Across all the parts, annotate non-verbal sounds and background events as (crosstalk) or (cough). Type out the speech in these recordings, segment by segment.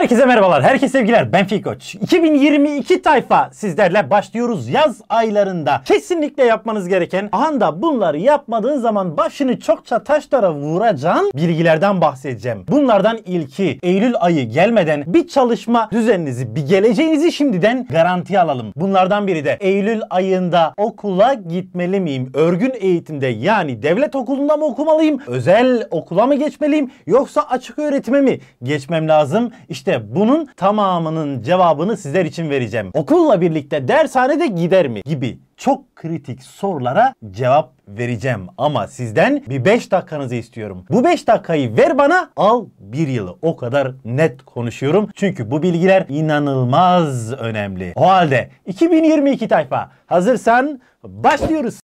Herkese merhabalar, herkese sevgiler. Ben Fikoç. 2022 tayfa sizlerle başlıyoruz yaz aylarında. Kesinlikle yapmanız gereken, anda bunları yapmadığın zaman başını çokça taşlara vuracağın bilgilerden bahsedeceğim. Bunlardan ilki Eylül ayı gelmeden bir çalışma düzeninizi, bir geleceğinizi şimdiden garantiye alalım. Bunlardan biri de Eylül ayında okula gitmeli miyim? Örgün eğitimde yani devlet okulunda mı okumalıyım? Özel okula mı geçmeliyim? Yoksa açık öğretime mi geçmem lazım? İşte işte bunun tamamının cevabını sizler için vereceğim. Okulla birlikte dershanede gider mi? Gibi çok kritik sorulara cevap vereceğim. Ama sizden bir 5 dakikanızı istiyorum. Bu 5 dakikayı ver bana al bir yılı. O kadar net konuşuyorum. Çünkü bu bilgiler inanılmaz önemli. O halde 2022 tayfa hazırsan başlıyoruz.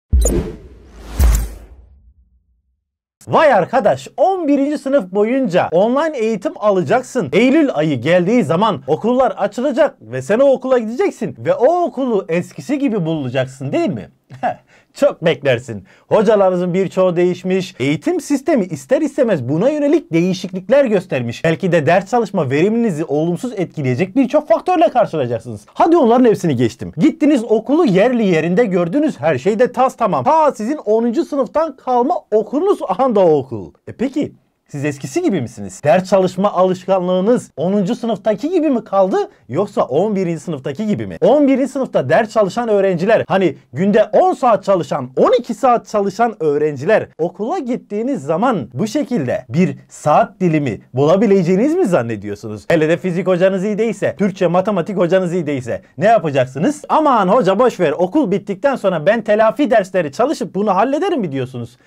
Vay arkadaş 11. sınıf boyunca online eğitim alacaksın. Eylül ayı geldiği zaman okullar açılacak ve sen o okula gideceksin ve o okulu eskisi gibi bulacaksın değil mi? (laughs) Çok beklersin. Hocalarınızın birçoğu değişmiş. Eğitim sistemi ister istemez buna yönelik değişiklikler göstermiş. Belki de ders çalışma veriminizi olumsuz etkileyecek birçok faktörle karşılaşacaksınız. Hadi onların hepsini geçtim. Gittiniz okulu yerli yerinde gördünüz. Her şey de tas tamam. Ta sizin 10. sınıftan kalma okulunuz anda okul. E peki siz eskisi gibi misiniz? Ders çalışma alışkanlığınız 10. sınıftaki gibi mi kaldı yoksa 11. sınıftaki gibi mi? 11. sınıfta ders çalışan öğrenciler hani günde 10 saat çalışan 12 saat çalışan öğrenciler okula gittiğiniz zaman bu şekilde bir saat dilimi bulabileceğiniz mi zannediyorsunuz? Hele de fizik hocanız iyi değilse, Türkçe matematik hocanız iyi değilse ne yapacaksınız? Aman hoca boş ver okul bittikten sonra ben telafi dersleri çalışıp bunu hallederim mi diyorsunuz?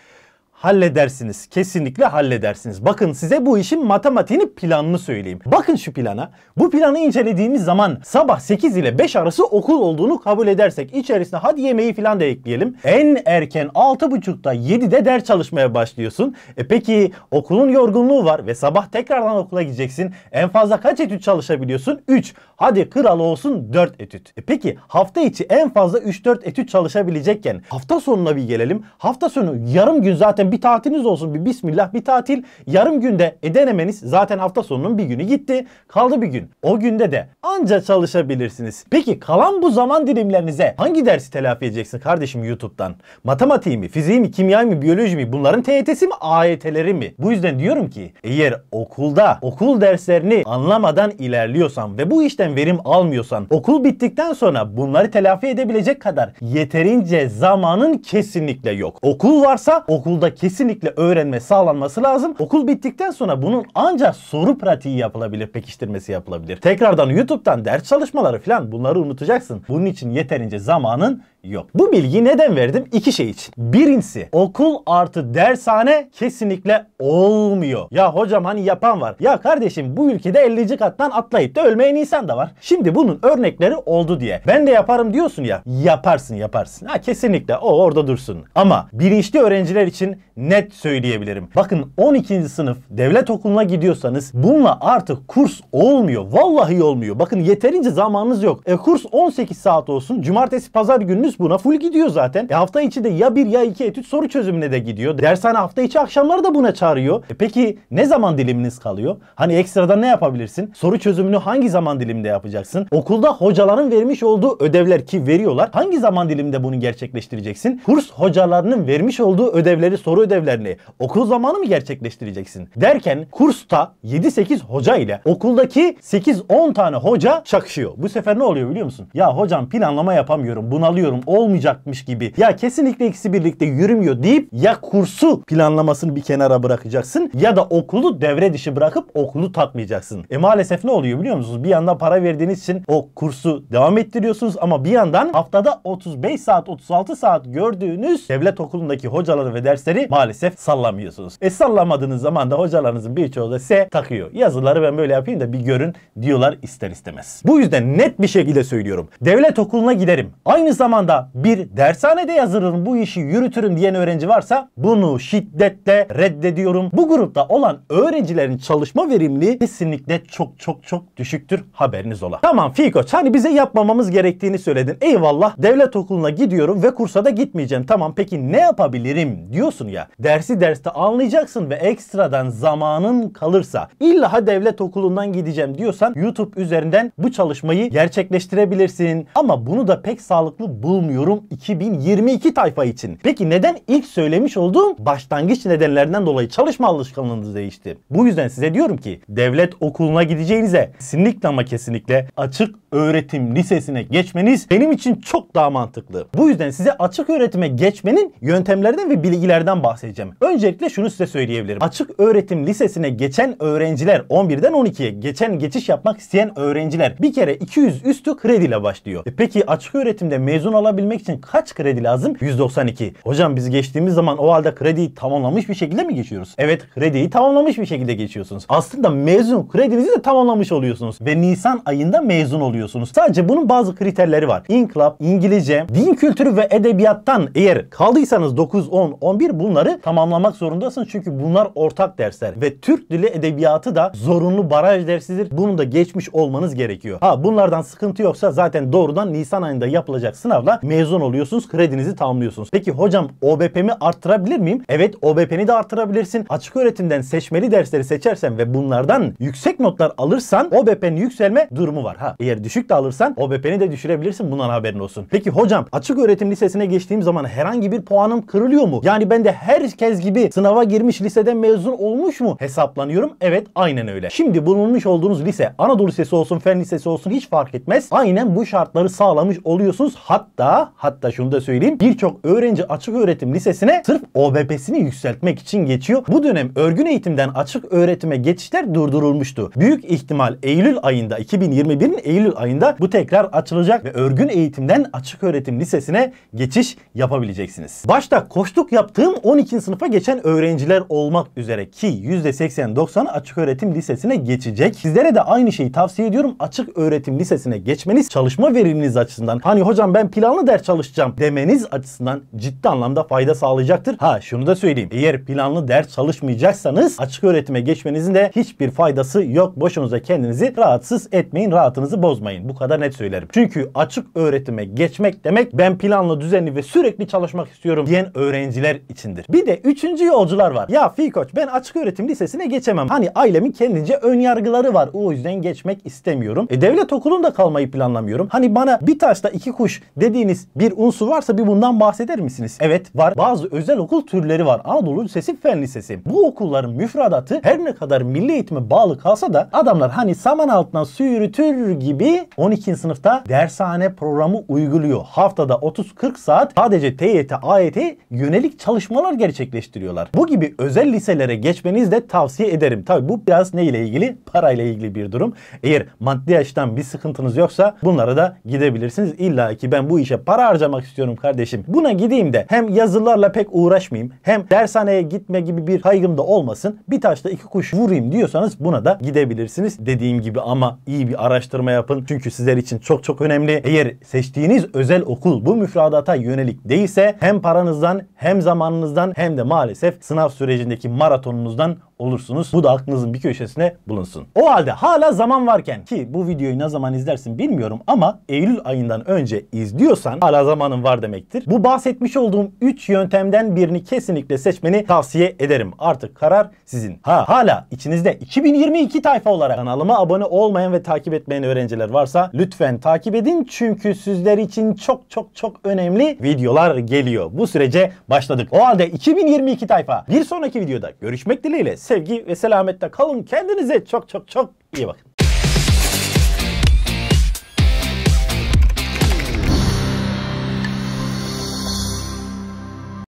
halledersiniz. Kesinlikle halledersiniz. Bakın size bu işin matematiğini planını söyleyeyim. Bakın şu plana. Bu planı incelediğimiz zaman sabah 8 ile 5 arası okul olduğunu kabul edersek içerisine hadi yemeği falan da ekleyelim. En erken 6.30'da 7'de ders çalışmaya başlıyorsun. E peki okulun yorgunluğu var ve sabah tekrardan okula gideceksin. En fazla kaç etüt çalışabiliyorsun? 3. Hadi kral olsun 4 etüt. E peki hafta içi en fazla 3-4 etüt çalışabilecekken hafta sonuna bir gelelim. Hafta sonu yarım gün zaten bir tatiliniz olsun bir bismillah bir tatil. Yarım günde edenemeniz zaten hafta sonunun bir günü gitti. Kaldı bir gün. O günde de anca çalışabilirsiniz. Peki kalan bu zaman dilimlerinize hangi dersi telafi edeceksin kardeşim YouTube'dan? Matematiği mi, fiziği mi, kimyayı mı, biyoloji mi? Bunların TYT'si mi, AYT'leri e mi? Bu yüzden diyorum ki eğer okulda okul derslerini anlamadan ilerliyorsan ve bu işten verim almıyorsan okul bittikten sonra bunları telafi edebilecek kadar yeterince zamanın kesinlikle yok. Okul varsa okulda kesinlikle öğrenme sağlanması lazım. Okul bittikten sonra bunun ancak soru pratiği yapılabilir, pekiştirmesi yapılabilir. Tekrardan YouTube'dan ders çalışmaları falan bunları unutacaksın. Bunun için yeterince zamanın yok. Bu bilgiyi neden verdim? İki şey için. Birincisi okul artı dershane kesinlikle olmuyor. Ya hocam hani yapan var. Ya kardeşim bu ülkede 50. kattan atlayıp da ölmeyen insan da var. Şimdi bunun örnekleri oldu diye. Ben de yaparım diyorsun ya. Yaparsın yaparsın. Ha kesinlikle o orada dursun. Ama bilinçli öğrenciler için net söyleyebilirim. Bakın 12. sınıf devlet okuluna gidiyorsanız bununla artık kurs olmuyor. Vallahi olmuyor. Bakın yeterince zamanınız yok. E kurs 18 saat olsun. Cumartesi pazar gününüz Otobüs buna full gidiyor zaten. E hafta içi de ya bir ya iki etüt soru çözümüne de gidiyor. Dershane hafta içi akşamları da buna çağırıyor. E peki ne zaman diliminiz kalıyor? Hani ekstradan ne yapabilirsin? Soru çözümünü hangi zaman diliminde yapacaksın? Okulda hocaların vermiş olduğu ödevler ki veriyorlar. Hangi zaman diliminde bunu gerçekleştireceksin? Kurs hocalarının vermiş olduğu ödevleri, soru ödevlerini okul zamanı mı gerçekleştireceksin? Derken kursta 7-8 hoca ile okuldaki 8-10 tane hoca çakışıyor. Bu sefer ne oluyor biliyor musun? Ya hocam planlama yapamıyorum, bunalıyorum durum olmayacakmış gibi ya kesinlikle ikisi birlikte yürümüyor deyip ya kursu planlamasını bir kenara bırakacaksın ya da okulu devre dışı bırakıp okulu takmayacaksın. E maalesef ne oluyor biliyor musunuz? Bir yandan para verdiğiniz için o kursu devam ettiriyorsunuz ama bir yandan haftada 35 saat 36 saat gördüğünüz devlet okulundaki hocaları ve dersleri maalesef sallamıyorsunuz. E sallamadığınız zaman da hocalarınızın birçoğu da S takıyor. Yazıları ben böyle yapayım da bir görün diyorlar ister istemez. Bu yüzden net bir şekilde söylüyorum. Devlet okuluna giderim. Aynı zamanda anda bir dershanede yazılırım bu işi yürütürüm diyen öğrenci varsa bunu şiddetle reddediyorum. Bu grupta olan öğrencilerin çalışma verimliği kesinlikle çok çok çok düşüktür haberiniz ola. Tamam Fikoç hani bize yapmamamız gerektiğini söyledin. Eyvallah devlet okuluna gidiyorum ve kursa da gitmeyeceğim. Tamam peki ne yapabilirim diyorsun ya. Dersi derste anlayacaksın ve ekstradan zamanın kalırsa illa ha devlet okulundan gideceğim diyorsan YouTube üzerinden bu çalışmayı gerçekleştirebilirsin. Ama bunu da pek sağlıklı bul bulmuyorum 2022 tayfa için. Peki neden ilk söylemiş olduğum başlangıç nedenlerinden dolayı çalışma alışkanlığınız değişti? Bu yüzden size diyorum ki devlet okuluna gideceğinize kesinlikle ama kesinlikle açık öğretim lisesine geçmeniz benim için çok daha mantıklı. Bu yüzden size açık öğretime geçmenin yöntemlerden ve bilgilerden bahsedeceğim. Öncelikle şunu size söyleyebilirim. Açık öğretim lisesine geçen öğrenciler 11'den 12'ye geçen geçiş yapmak isteyen öğrenciler bir kere 200 üstü krediyle başlıyor. E peki açık öğretimde mezun olabilmek için kaç kredi lazım? 192. Hocam biz geçtiğimiz zaman o halde krediyi tamamlamış bir şekilde mi geçiyoruz? Evet krediyi tamamlamış bir şekilde geçiyorsunuz. Aslında mezun kredinizi de tamamlamış oluyorsunuz ve Nisan ayında mezun oluyorsunuz alabiliyorsunuz. Sadece bunun bazı kriterleri var. İnkılap, İngilizce, din kültürü ve edebiyattan eğer kaldıysanız 9, 10, 11 bunları tamamlamak zorundasınız. Çünkü bunlar ortak dersler ve Türk dili edebiyatı da zorunlu baraj dersidir. Bunu da geçmiş olmanız gerekiyor. Ha bunlardan sıkıntı yoksa zaten doğrudan Nisan ayında yapılacak sınavla mezun oluyorsunuz. Kredinizi tamamlıyorsunuz. Peki hocam OBP'mi arttırabilir miyim? Evet OBP'ni de arttırabilirsin. Açık öğretimden seçmeli dersleri seçersen ve bunlardan yüksek notlar alırsan OBP'nin yükselme durumu var. Ha eğer düşük de alırsan OBP'ni de düşürebilirsin. Bundan haberin olsun. Peki hocam açık öğretim lisesine geçtiğim zaman herhangi bir puanım kırılıyor mu? Yani ben de herkes gibi sınava girmiş liseden mezun olmuş mu hesaplanıyorum? Evet aynen öyle. Şimdi bulunmuş olduğunuz lise Anadolu Lisesi olsun, Fen Lisesi olsun hiç fark etmez. Aynen bu şartları sağlamış oluyorsunuz. Hatta hatta şunu da söyleyeyim. Birçok öğrenci açık öğretim lisesine sırf OBP'sini yükseltmek için geçiyor. Bu dönem örgün eğitimden açık öğretime geçişler durdurulmuştu. Büyük ihtimal Eylül ayında 2021'in Eylül ayında bu tekrar açılacak ve örgün eğitimden açık öğretim lisesine geçiş yapabileceksiniz. Başta koştuk yaptığım 12. sınıfa geçen öğrenciler olmak üzere ki %80-90 açık öğretim lisesine geçecek. Sizlere de aynı şeyi tavsiye ediyorum. Açık öğretim lisesine geçmeniz çalışma veriminiz açısından hani hocam ben planlı ders çalışacağım demeniz açısından ciddi anlamda fayda sağlayacaktır. Ha şunu da söyleyeyim. Eğer planlı ders çalışmayacaksanız açık öğretime geçmenizin de hiçbir faydası yok. Boşunuza kendinizi rahatsız etmeyin. Rahatınızı bozmayın yapmayın. Bu kadar net söylerim. Çünkü açık öğretime geçmek demek ben planlı, düzenli ve sürekli çalışmak istiyorum diyen öğrenciler içindir. Bir de üçüncü yolcular var. Ya Fikoç ben açık öğretim lisesine geçemem. Hani ailemin kendince ön yargıları var. O yüzden geçmek istemiyorum. E devlet okulunda kalmayı planlamıyorum. Hani bana bir taşta iki kuş dediğiniz bir unsur varsa bir bundan bahseder misiniz? Evet var. Bazı özel okul türleri var. Anadolu Lisesi, Fen Lisesi. Bu okulların müfredatı her ne kadar milli eğitime bağlı kalsa da adamlar hani saman altından su yürütür gibi 12. E sınıfta dershane programı uyguluyor. Haftada 30-40 saat sadece TYT, AYT e e yönelik çalışmalar gerçekleştiriyorlar. Bu gibi özel liselere geçmenizi de tavsiye ederim. Tabi bu biraz ne ile ilgili? Parayla ilgili bir durum. Eğer maddi açıdan bir sıkıntınız yoksa bunlara da gidebilirsiniz. İlla ki ben bu işe para harcamak istiyorum kardeşim. Buna gideyim de hem yazılarla pek uğraşmayayım hem dershaneye gitme gibi bir kaygım da olmasın. Bir taşla iki kuş vurayım diyorsanız buna da gidebilirsiniz. Dediğim gibi ama iyi bir araştırma yapın. Çünkü sizler için çok çok önemli. Eğer seçtiğiniz özel okul bu müfredata yönelik değilse hem paranızdan hem zamanınızdan hem de maalesef sınav sürecindeki maratonunuzdan olursunuz. Bu da aklınızın bir köşesine bulunsun. O halde hala zaman varken ki bu videoyu ne zaman izlersin bilmiyorum ama Eylül ayından önce izliyorsan hala zamanın var demektir. Bu bahsetmiş olduğum 3 yöntemden birini kesinlikle seçmeni tavsiye ederim. Artık karar sizin. Ha hala içinizde 2022 tayfa olarak kanalıma abone olmayan ve takip etmeyen öğrenciler varsa lütfen takip edin. Çünkü sizler için çok çok çok önemli videolar geliyor. Bu sürece başladık. O halde 2022 tayfa bir sonraki videoda görüşmek dileğiyle sevgi ve selametle kalın. Kendinize çok çok çok iyi bakın.